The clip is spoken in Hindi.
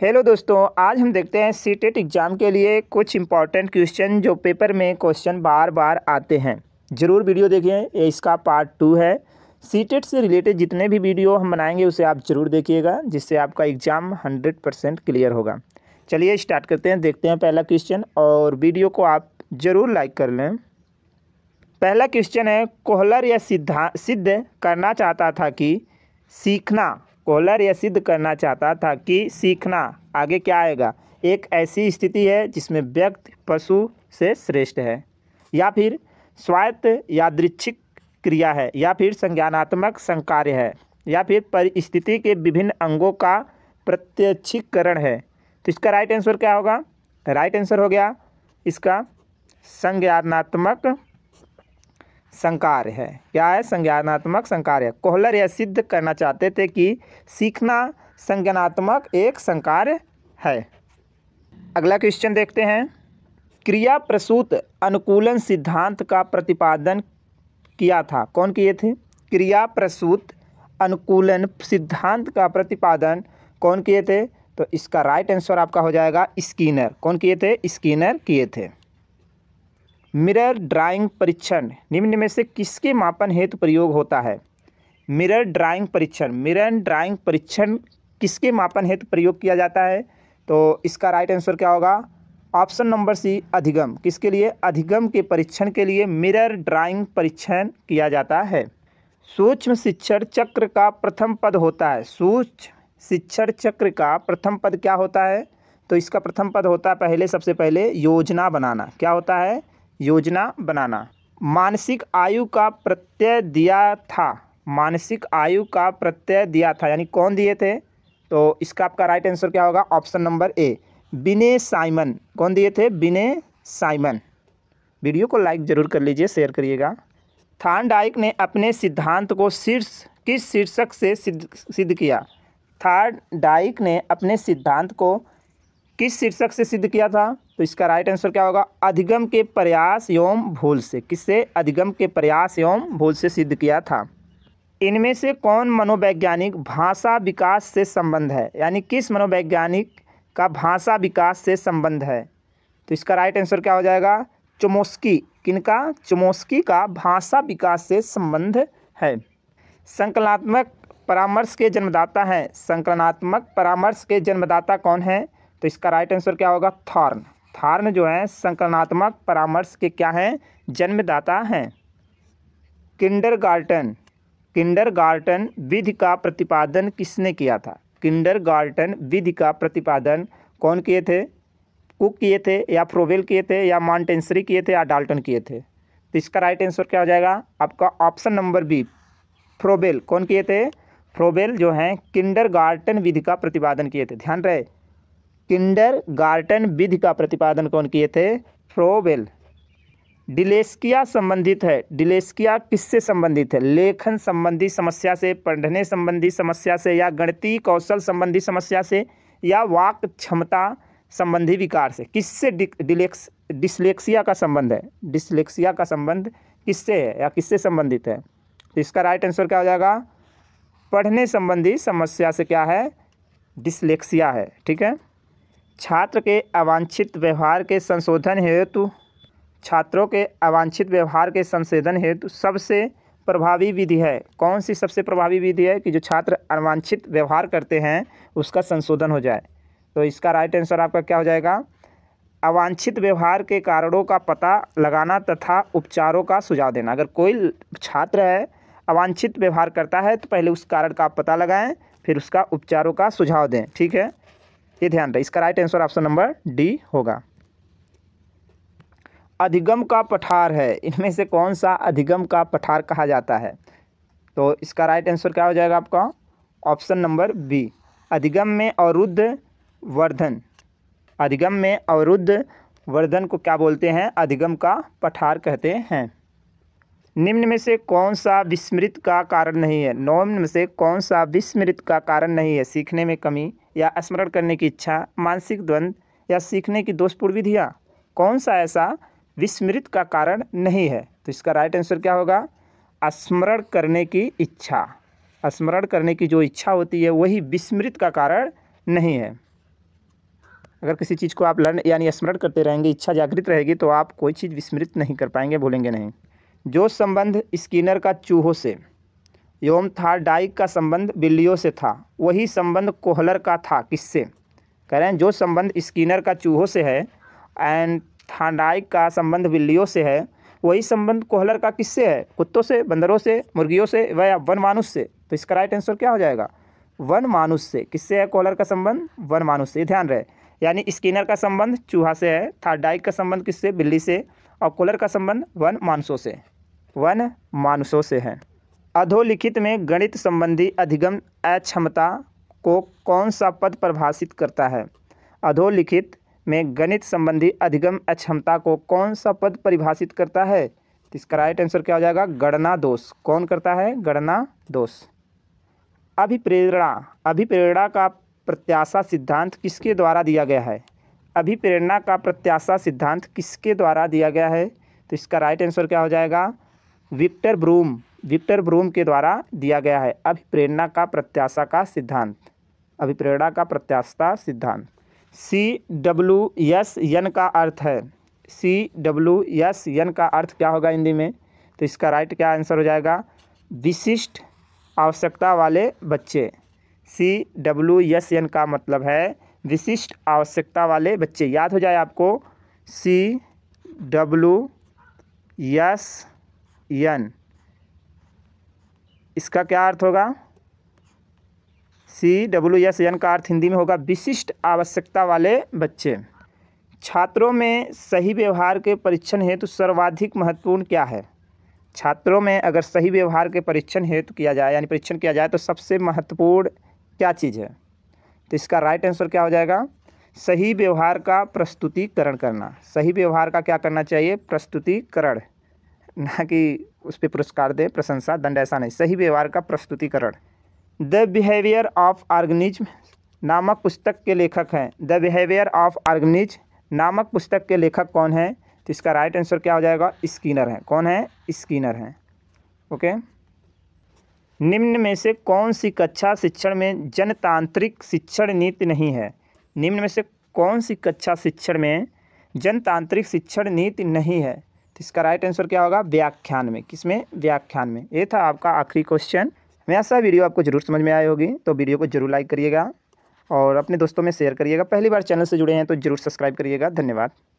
हेलो दोस्तों आज हम देखते हैं सी टेट एग्ज़ाम के लिए कुछ इंपॉर्टेंट क्वेश्चन जो पेपर में क्वेश्चन बार बार आते हैं ज़रूर वीडियो ये इसका पार्ट टू है सी टेट e से रिलेटेड जितने भी वीडियो हम बनाएंगे उसे आप ज़रूर देखिएगा जिससे आपका एग्ज़ाम हंड्रेड परसेंट क्लियर होगा चलिए स्टार्ट करते हैं देखते हैं पहला क्वेश्चन और वीडियो को आप ज़रूर लाइक कर लें पहला क्वेश्चन है कोहलर या सिद्धा सिद्ध करना चाहता था कि सीखना कोहलर यह सिद्ध करना चाहता था कि सीखना आगे क्या आएगा एक ऐसी स्थिति है जिसमें व्यक्ति पशु से श्रेष्ठ है या फिर स्वायत्त यादृच्छिक क्रिया है या फिर संज्ञानात्मक संकार्य है या फिर परिस्थिति के विभिन्न अंगों का प्रत्यक्षीकरण है तो इसका राइट आंसर क्या होगा राइट आंसर हो गया इसका संज्ञानात्मक संकार है क्या है संज्ञानात्मक संकार है कोहलर यह सिद्ध करना चाहते थे कि सीखना संज्ञानात्मक एक संकार है अगला क्वेश्चन देखते हैं क्रिया प्रसूत अनुकूलन सिद्धांत का प्रतिपादन किया था कौन किए थे क्रिया प्रसूत अनुकूलन सिद्धांत का प्रतिपादन कौन किए थे तो इसका राइट आंसर आपका हो जाएगा स्कीनर कौन किए थे स्कीनर किए थे मिरर ड्राइंग परीक्षण निम्न में से किसके मापन हेतु प्रयोग होता है मिरर ड्राइंग परीक्षण मिरर ड्राइंग परीक्षण किसके मापन हेतु प्रयोग किया जाता है तो इसका राइट आंसर क्या होगा ऑप्शन नंबर सी अधिगम किसके लिए अधिगम के परीक्षण के लिए मिरर ड्राइंग परीक्षण किया जाता है सूक्ष्म शिक्षण चक्र का प्रथम पद होता है सूक्ष्म शिक्षण चक्र का प्रथम पद क्या होता है तो इसका प्रथम पद होता है पहले सबसे पहले योजना बनाना क्या होता है योजना बनाना मानसिक आयु का प्रत्यय दिया था मानसिक आयु का प्रत्यय दिया था यानी कौन दिए थे तो इसका आपका राइट आंसर क्या होगा ऑप्शन नंबर ए बिने साइमन कौन दिए थे बिने साइमन वीडियो को लाइक ज़रूर कर लीजिए शेयर करिएगा थान डाइक ने अपने सिद्धांत को शीर्ष किस शीर्षक से सिद्ध सिद्ध किया थार्ड डाइक ने अपने सिद्धांत को किस शीर्षक से सिद्ध किया था तो इसका राइट आंसर क्या होगा अधिगम के प्रयास एवं भूल से किससे अधिगम के प्रयास एवं भूल से सिद्ध किया था इनमें से कौन मनोवैज्ञानिक भाषा विकास से संबंध है यानी किस मनोवैज्ञानिक का भाषा विकास से संबंध है तो इसका राइट आंसर क्या हो जाएगा चमोस्की किनका चमोस्की का भाषा विकास से संबंध है संकलनात्मक परामर्श के जन्मदाता हैं संकलनात्मक परामर्श के जन्मदाता कौन हैं तो इसका राइट आंसर क्या होगा थॉर्न थार्न जो है संकलनात्मक परामर्श के क्या हैं जन्मदाता हैं किंडर गार्टन किंडर गार्टन विधि का प्रतिपादन किसने किया था किंडर गार्टन विधि का प्रतिपादन कौन किए थे कुक किए थे या फ्रोवेल किए थे या मॉन्टेंसरी किए थे या डाल्टन किए थे तो इसका राइट आंसर क्या हो जाएगा आपका ऑप्शन नंबर बी फ्रोबेल कौन किए थे फ्रोबेल जो हैं किंडर गार्टन विधि का प्रतिपादन किए थे ध्यान रहे किंडर गार्टन विधि का प्रतिपादन कौन किए थे फ्रोबेल डिलेस्किया संबंधित है डिलेस्किया किससे संबंधित है लेखन संबंधी समस्या से पढ़ने संबंधी समस्या से या गणितीय कौशल संबंधी समस्या से या वाक क्षमता संबंधी विकार से किससे डिलेक्स डिसलेक्सिया का संबंध है डिसलेक्सिया का संबंध किससे है या किससे संबंधित है तो इसका राइट आंसर क्या हो जाएगा पढ़ने संबंधी समस्या से क्या है डिसलेक्सिया है ठीक है छात्र के अवांछित व्यवहार के संशोधन हेतु छात्रों के अवांछित व्यवहार के संशोधन हेतु सबसे प्रभावी विधि है कौन सी सबसे प्रभावी विधि है कि जो छात्र अवांछित व्यवहार करते हैं उसका संशोधन हो जाए तो इसका राइट आंसर आपका क्या हो जाएगा अवांछित व्यवहार के कारणों का पता लगाना तथा उपचारों का सुझाव देना अगर कोई छात्र है अवांछित व्यवहार करता है तो पहले उस कारण का आप पता लगाएं फिर उसका उपचारों का सुझाव दें ठीक है ये ध्यान रहे इसका right answer option number D होगा अधिगम का पठार है इनमें से कौन सा अधिगम का पठार कहा जाता है तो इसका राइट आंसर क्या हो जाएगा आपका ऑप्शन नंबर बी अधिगम में अवरुद्ध वर्धन अधिगम में अवरुद्ध वर्धन को क्या बोलते हैं अधिगम का पठार कहते हैं निम्न में से कौन सा विस्मृत का कारण नहीं है नौम्न में से कौन सा विस्मृत का कारण नहीं है सीखने में कमी या स्मरण करने की इच्छा मानसिक द्वंद्व या सीखने की दोषपूर्ण विधियाँ कौन सा ऐसा विस्मृत का कारण नहीं है तो इसका राइट आंसर क्या होगा स्मरण करने की इच्छा स्मरण करने की जो इच्छा होती है वही विस्मृत का कारण नहीं है अगर किसी चीज़ को आप लर्न यानी स्मरण करते रहेंगे इच्छा जागृत रहेगी तो आप कोई चीज़ विस्मृत नहीं कर पाएंगे भूलेंगे नहीं जो संबंध स्किनर का चूहों से एवं था डाइक का संबंध बिल्लियों से था वही संबंध कोहलर का था किससे कह रहे हैं जो संबंध स्किनर का चूहों से है एंड थाडाइक का संबंध बिल्लियों से है वही संबंध कोहलर का किससे है कुत्तों से बंदरों से मुर्गियों से व या वन मानुष से तो इसका राइट आंसर क्या हो जाएगा वन मानुष से किससे है कोहलर का संबंध वन मानुष से ध्यान रहे यानी स्किनर का संबंध चूहा से है थाडाइक का संबंध किससे बिल्ली से और कोहलर का संबंध वन मानुषों से वन मानसों से हैं अधोलिखित में गणित संबंधी अधिगम अक्षमता को कौन सा पद परिभाषित करता है अधोलिखित में गणित संबंधी अधिगम अक्षमता को कौन सा पद परिभाषित करता है तो इसका राइट आंसर क्या हो जाएगा गणना दोष कौन करता है गणना दोष अभिप्रेरणा अभिप्रेरणा का प्रत्याशा सिद्धांत किसके द्वारा दिया गया है अभिप्रेरणा का प्रत्याशा सिद्धांत किसके द्वारा दिया गया है तो इसका राइट आंसर क्या हो जाएगा विक्टर ब्रूम विक्टर ब्रूम के द्वारा दिया गया है अभिप्रेरणा का प्रत्याशा का सिद्धांत अभिप्रेरणा का प्रत्याशा सिद्धांत सी डब्ल्यू एस एन का अर्थ है सी डब्लू एस एन का अर्थ क्या होगा हिंदी में तो इसका राइट क्या आंसर हो जाएगा विशिष्ट आवश्यकता वाले बच्चे सी डब्ल्यू एस एन का मतलब है विशिष्ट आवश्यकता वाले बच्चे याद हो जाए आपको सी डब्लू एस यन इसका क्या अर्थ होगा सी डब्ल्यू एस एन का अर्थ हिंदी में होगा विशिष्ट आवश्यकता वाले बच्चे छात्रों में सही व्यवहार के परीक्षण हेतु सर्वाधिक महत्वपूर्ण क्या है छात्रों में अगर सही व्यवहार के परीक्षण हेतु किया जाए यानी परीक्षण किया जाए तो सबसे महत्वपूर्ण क्या चीज़ है तो इसका राइट आंसर क्या हो जाएगा सही व्यवहार का प्रस्तुतिकरण करना सही व्यवहार का क्या करना चाहिए प्रस्तुतिकरण ना कि उस पर पुरस्कार दे प्रशंसा दंड ऐसा नहीं सही व्यवहार का प्रस्तुतिकरण द बिहेवियर ऑफ ऑर्गेनिज्म नामक पुस्तक के लेखक हैं द बिहेवियर ऑफ ऑर्गेनिज नामक पुस्तक के लेखक कौन है तो इसका राइट आंसर क्या हो जाएगा स्कीनर है कौन है स्कीनर है ओके निम्न में से कौन सी कक्षा शिक्षण में जनतांत्रिक शिक्षण नीति नहीं है निम्न में से कौन सी कक्षा शिक्षण में जनतांत्रिक शिक्षण नीति नहीं है तो इसका राइट आंसर क्या होगा व्याख्यान में किस में व्याख्यान में ये था आपका आखिरी क्वेश्चन मैं ऐसा वीडियो आपको जरूर समझ में आई होगी तो वीडियो को जरूर लाइक करिएगा और अपने दोस्तों में शेयर करिएगा पहली बार चैनल से जुड़े हैं तो जरूर सब्सक्राइब करिएगा धन्यवाद